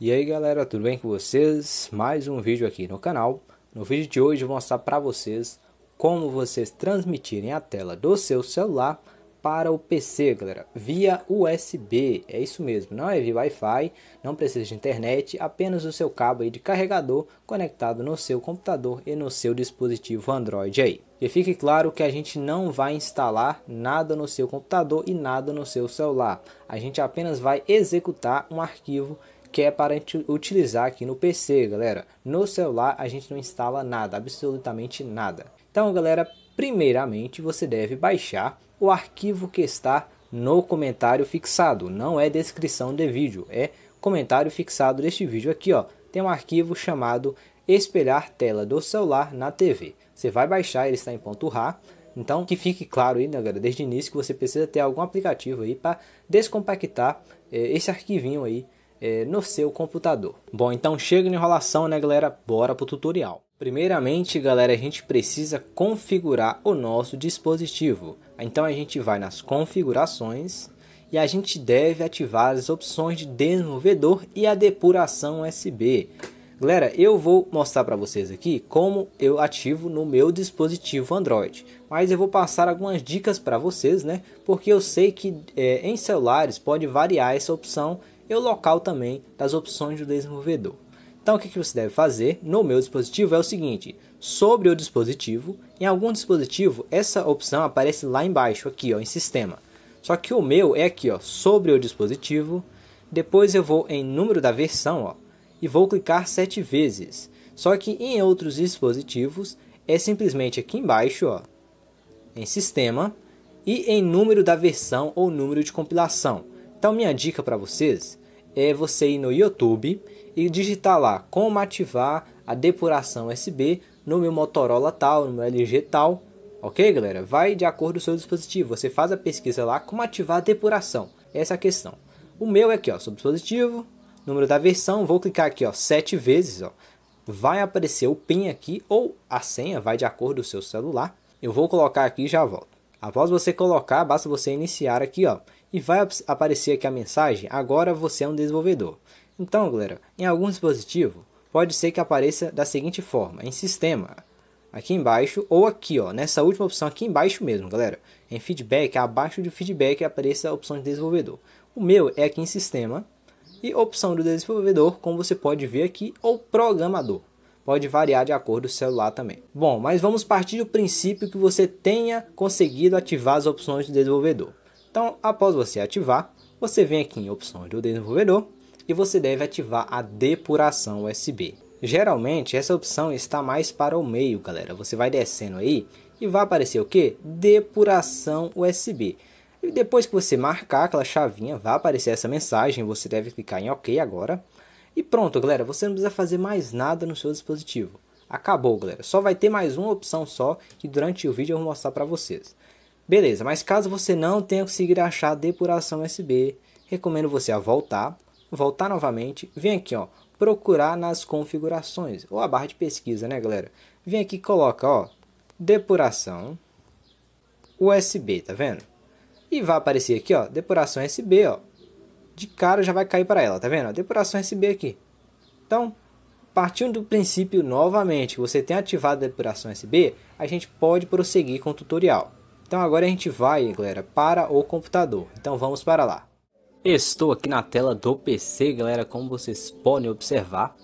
E aí galera, tudo bem com vocês? Mais um vídeo aqui no canal. No vídeo de hoje vou mostrar para vocês como vocês transmitirem a tela do seu celular para o PC, galera, via USB. É isso mesmo, não é via Wi-Fi, não precisa de internet, apenas o seu cabo aí de carregador conectado no seu computador e no seu dispositivo Android aí. E fique claro que a gente não vai instalar nada no seu computador e nada no seu celular. A gente apenas vai executar um arquivo que é para utilizar aqui no PC, galera. No celular a gente não instala nada, absolutamente nada. Então, galera, primeiramente você deve baixar o arquivo que está no comentário fixado. Não é descrição de vídeo, é comentário fixado deste vídeo aqui, ó. Tem um arquivo chamado espelhar tela do celular na TV. Você vai baixar, ele está em ponto .rar. Então, que fique claro aí, né, galera, desde o início que você precisa ter algum aplicativo aí para descompactar eh, esse arquivinho aí é, no seu computador. Bom, então chega de enrolação, né, galera? Bora pro tutorial. Primeiramente, galera, a gente precisa configurar o nosso dispositivo. Então a gente vai nas configurações e a gente deve ativar as opções de desenvolvedor e a depuração USB. Galera, eu vou mostrar para vocês aqui como eu ativo no meu dispositivo Android. Mas eu vou passar algumas dicas para vocês, né? Porque eu sei que é, em celulares pode variar essa opção e o local também das opções do desenvolvedor. Então o que, você deve fazer no meu dispositivo é o seguinte, sobre o dispositivo, em algum dispositivo essa opção aparece lá embaixo, aqui ó, em sistema. Só que o meu é aqui ó, sobre o dispositivo, depois eu vou em número da versão ó, e vou clicar 7 vezes. Só que em outros dispositivos é simplesmente aqui embaixo, ó, em sistema e em número da versão ou número de compilação. Então minha dica para vocês é você ir no YouTube e digitar lá como ativar a depuração USB no meu Motorola tal, no meu LG tal. Ok, galera? Vai de acordo com o seu dispositivo. Você faz a pesquisa lá como ativar a depuração. Essa é a questão. O meu é aqui, ó, sobre dispositivo, número da versão. Vou clicar aqui, ó, sete vezes, ó. Vai aparecer o PIN aqui ou a senha, vai de acordo com o seu celular. Eu vou colocar aqui e já volto. Após você colocar, basta você iniciar aqui, ó, e vai aparecer aqui a mensagem: agora você é um desenvolvedor. Então, galera, em algum dispositivo pode ser que apareça da seguinte forma: em sistema, aqui embaixo ou aqui, ó, nessa última opção aqui embaixo mesmo, galera. Em feedback, abaixo de feedback apareça a opção de desenvolvedor. O meu é aqui em sistema e opção do desenvolvedor, como você pode ver aqui, ou programador pode variar de acordo com o celular também. Bom, mas vamos partir do princípio que você tenha conseguido ativar as opções do desenvolvedor. Então, após você ativar, você vem aqui em opções do desenvolvedor e você deve ativar a depuração USB. Geralmente essa opção está mais para o meio, galera. Você vai descendo aí e vai aparecer o que? Depuração USB. E depois que você marcar aquela chavinha, vai aparecer essa mensagem. Você deve clicar em OK agora. E pronto, galera, você não precisa fazer mais nada no seu dispositivo. Acabou, galera. Só vai ter mais uma opção só que durante o vídeo eu vou mostrar para vocês. Beleza, mas caso você não tenha conseguido achar a depuração USB, recomendo você a voltar, voltar novamente, vem aqui, ó, procurar nas configurações, ou a barra de pesquisa, né, galera? Vem aqui e coloca, ó, depuração USB, tá vendo? E vai aparecer aqui, ó, depuração USB, ó, de cara já vai cair para ela, tá vendo? A depuração SB aqui. Então, partindo do princípio novamente que você tem ativado a depuração SB, a gente pode prosseguir com o tutorial. Então agora a gente vai, galera, para o computador. Então vamos para lá. Estou aqui na tela do PC, galera, como vocês podem observar.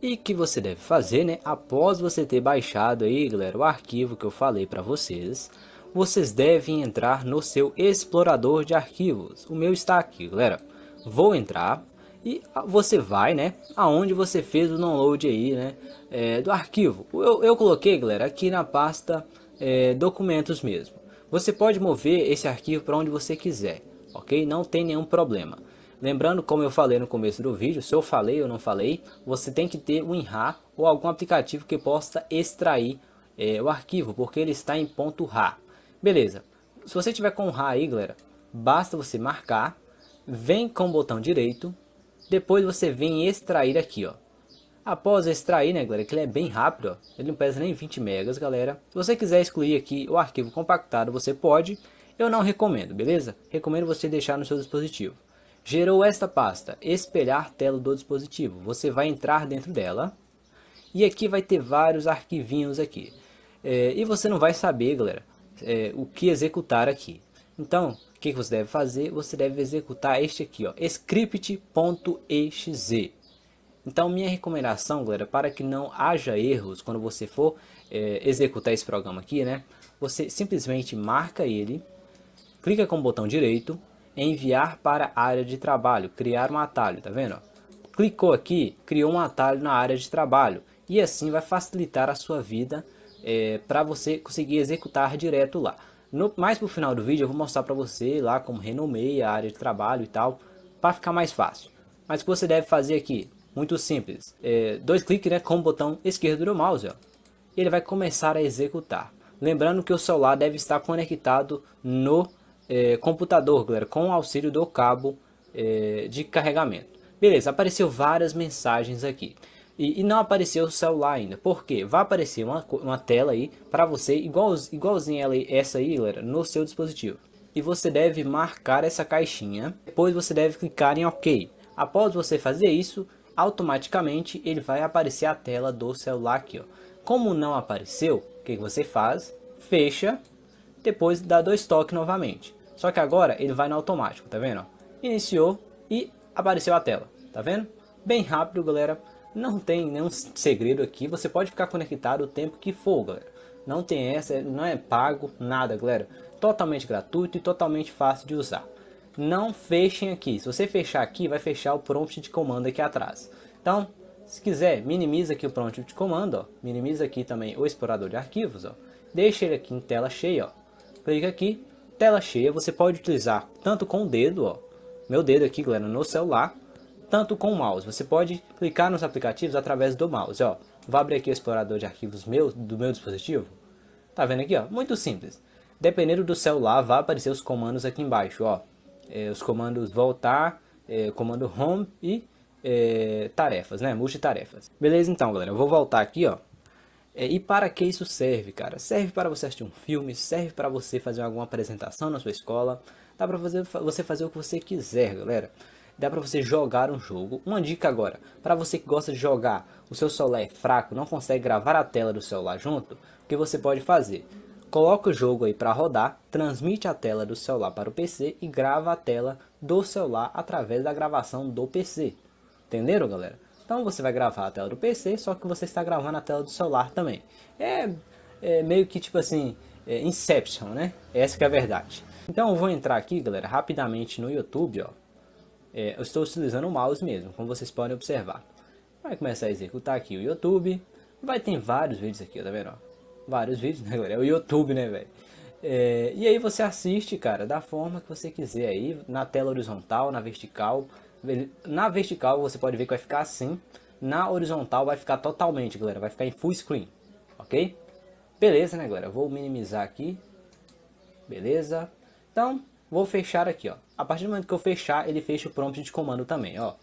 E que você deve fazer, né? Após você ter baixado aí, galera, o arquivo que eu falei para vocês, vocês devem entrar no seu explorador de arquivos. O meu está aqui, galera vou entrar e você vai, né, aonde você fez o download aí, né, é, do arquivo. Eu, eu coloquei, galera, aqui na pasta é, documentos mesmo. Você pode mover esse arquivo para onde você quiser, ok? Não tem nenhum problema. Lembrando, como eu falei no começo do vídeo, se eu falei ou não falei, você tem que ter um WinRAR ou algum aplicativo que possa extrair é, o arquivo, porque ele está em ponto .rar. Beleza, se você tiver com o RAR aí, galera, basta você marcar vem com o botão direito, depois você vem extrair aqui, ó. Após extrair, né, galera, que ele é bem rápido, ó, ele não pesa nem 20 megas, galera. Se você quiser excluir aqui o arquivo compactado, você pode. Eu não recomendo, beleza? Recomendo você deixar no seu dispositivo. Gerou esta pasta, espelhar tela do dispositivo. Você vai entrar dentro dela. E aqui vai ter vários arquivinhos aqui. É, e você não vai saber, galera, é, o que executar aqui. Então, o que, que você deve fazer? Você deve executar este aqui, ó, script.exe. Então, minha recomendação, galera, para que não haja erros quando você for é, executar esse programa aqui, né? Você simplesmente marca ele, clica com o botão direito, enviar para a área de trabalho, criar um atalho, tá vendo? Clicou aqui, criou um atalho na área de trabalho. E assim vai facilitar a sua vida é, eh, para você conseguir executar direto lá. No, mais pro final do vídeo eu vou mostrar pra você lá como renomeia a área de trabalho e tal, para ficar mais fácil. Mas o que você deve fazer aqui, muito simples, é, dois cliques né, com o botão esquerdo do mouse, ó, e ele vai começar a executar. Lembrando que o celular deve estar conectado no é, computador, galera, com o auxílio do cabo é, de carregamento. Beleza, apareceu várias mensagens aqui. E, e, não apareceu o celular ainda. Por quê? Vai aparecer uma, uma tela aí para você, igual, igualzinha ela, essa aí, galera, no seu dispositivo. E você deve marcar essa caixinha. Depois você deve clicar em OK. Após você fazer isso, automaticamente ele vai aparecer a tela do celular aqui. Ó. Como não apareceu, o que você faz? Fecha, depois dá dois toques novamente. Só que agora ele vai no automático, tá vendo? Iniciou e apareceu a tela, tá vendo? Bem rápido, galera. Não tem nenhum segredo aqui, você pode ficar conectado o tempo que for, galera. Não tem essa, não é pago, nada, galera. Totalmente gratuito e totalmente fácil de usar. Não fechem aqui. Se você fechar aqui, vai fechar o prompt de comando aqui atrás. Então, se quiser, minimiza aqui o prompt de comando, ó. Minimiza aqui também o explorador de arquivos, ó. Deixa ele aqui em tela cheia, ó. Clica aqui, tela cheia. Você pode utilizar tanto com o dedo, ó. Meu dedo aqui, galera, no celular tanto com o mouse. Você pode clicar nos aplicativos através do mouse. Ó, vou abrir aqui o explorador de arquivos meu, do meu dispositivo. Tá vendo aqui? Ó, muito simples. Dependendo do celular, vai aparecer os comandos aqui embaixo. Ó, é, os comandos voltar, é, comando home e é, tarefas, né? Multitarefas. Beleza, então, galera. Eu vou voltar aqui, ó. É, e para que isso serve, cara? Serve para você assistir um filme, serve para você fazer alguma apresentação na sua escola. Dá para fazer, você fazer o que você quiser, galera dá para você jogar um jogo. Uma dica agora, para você que gosta de jogar, o seu celular é fraco, não consegue gravar a tela do celular junto, o que você pode fazer? Coloca o jogo aí para rodar, transmite a tela do celular para o PC e grava a tela do celular através da gravação do PC. Entenderam, galera? Então você vai gravar a tela do PC, só que você está gravando a tela do celular também. É, é meio que tipo assim, é Inception, né? Essa que é a verdade. Então eu vou entrar aqui, galera, rapidamente no YouTube, ó. É, eu estou utilizando o mouse mesmo, como vocês podem observar. Vai começar a executar aqui o YouTube. Vai ter vários vídeos aqui, ó, tá vendo? Ó? Vários vídeos, né, galera? É o YouTube, né, velho? É, e aí você assiste, cara, da forma que você quiser aí, na tela horizontal, na vertical. Na vertical você pode ver que vai ficar assim. Na horizontal vai ficar totalmente, galera. Vai ficar em full screen, ok? Beleza, né, galera? Vou minimizar aqui. Beleza? Então, vou fechar aqui, ó. A partir do momento que eu fechar, ele fecha o prompt de comando também, ó.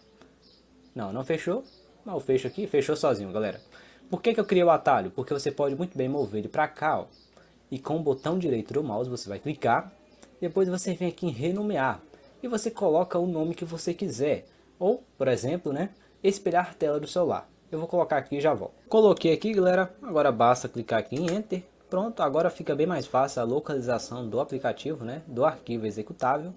Não, não fechou? Não, eu fecho aqui, fechou sozinho, galera. Por que, que eu criei o atalho? Porque você pode muito bem mover ele para cá, ó. E com o botão direito do mouse, você vai clicar. Depois você vem aqui em renomear. E você coloca o nome que você quiser. Ou, por exemplo, né, espelhar tela do celular. Eu vou colocar aqui e já volto. Coloquei aqui, galera. Agora basta clicar aqui em Enter. Pronto, agora fica bem mais fácil a localização do aplicativo, né, do arquivo executável.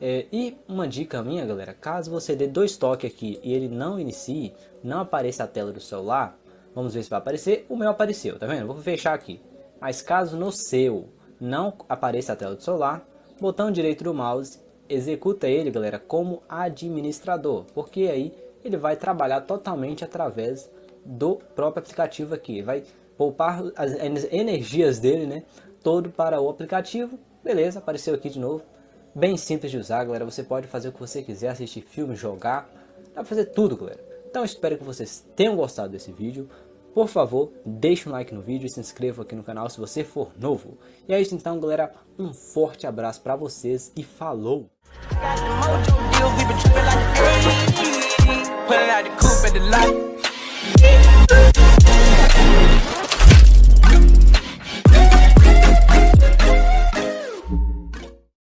É, e uma dica minha, galera, caso você dê dois toques aqui e ele não inicie, não apareça a tela do celular, vamos ver se vai aparecer, o meu apareceu, tá vendo? Vou fechar aqui. Mas caso no seu não apareça a tela do celular, botão direito do mouse, executa ele, galera, como administrador, porque aí ele vai trabalhar totalmente através do próprio aplicativo aqui, vai poupar as energias dele, né, todo para o aplicativo, beleza, apareceu aqui de novo, bem simples de usar, galera. Você pode fazer o que você quiser, assistir filme, jogar, dá pra fazer tudo, galera. Então espero que vocês tenham gostado desse vídeo. Por favor, deixe um like no vídeo e se inscreva aqui no canal se você for novo. E é isso então, galera. Um forte abraço para vocês e falou!